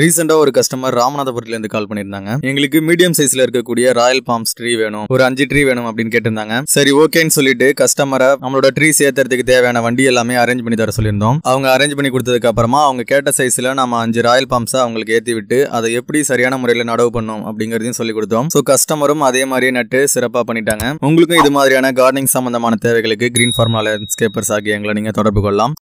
ரீசெண்டாக ஒரு கஸ்டமர் ராமநாதபுரத்துலேருந்து கால் பண்ணியிருந்தாங்க எங்களுக்கு மீடியம் சைஸில் இருக்கக்கூடிய ராயல் பாம்ஸ் ட்ரீ வேணும் ஒரு அஞ்சு ட்ரீ வேணும் அப்படின்னு கேட்டிருந்தாங்க சரி ஓகேன்னு சொல்லிட்டு கஸ்டமரை நம்மளோட ட்ரீ சேர்த்துறதுக்கு தேவையான வண்டி எல்லாமே அரேஞ்ச் பண்ணி தர சொல்லியிருந்தோம் அவங்க அரேஞ்ச் பண்ணி கொடுத்ததுக்கு அப்புறமா அவங்க கேட்ட சைஸில் நம்ம அஞ்சு ராயல் பாம்ஸை அவங்களுக்கு ஏற்றி விட்டு அதை எப்படி சரியான முறையில் நடவு பண்ணும் அப்படிங்கிறதையும் சொல்லி கொடுத்தோம் ஸோ கஸ்டமரும் அதே மாதிரியே நட்டு சிறப்பாக பண்ணிட்டாங்க உங்களுக்கும் இது மாதிரியான கார்டனிங் சம்பந்தமான தேவைகளுக்கு கிரீன் ஃபார்ம் லேண்ட்ஸ்கேப்பர்ஸ் ஆகிய எங்களை நீங்கள் தொடர்பு கொள்ளலாம்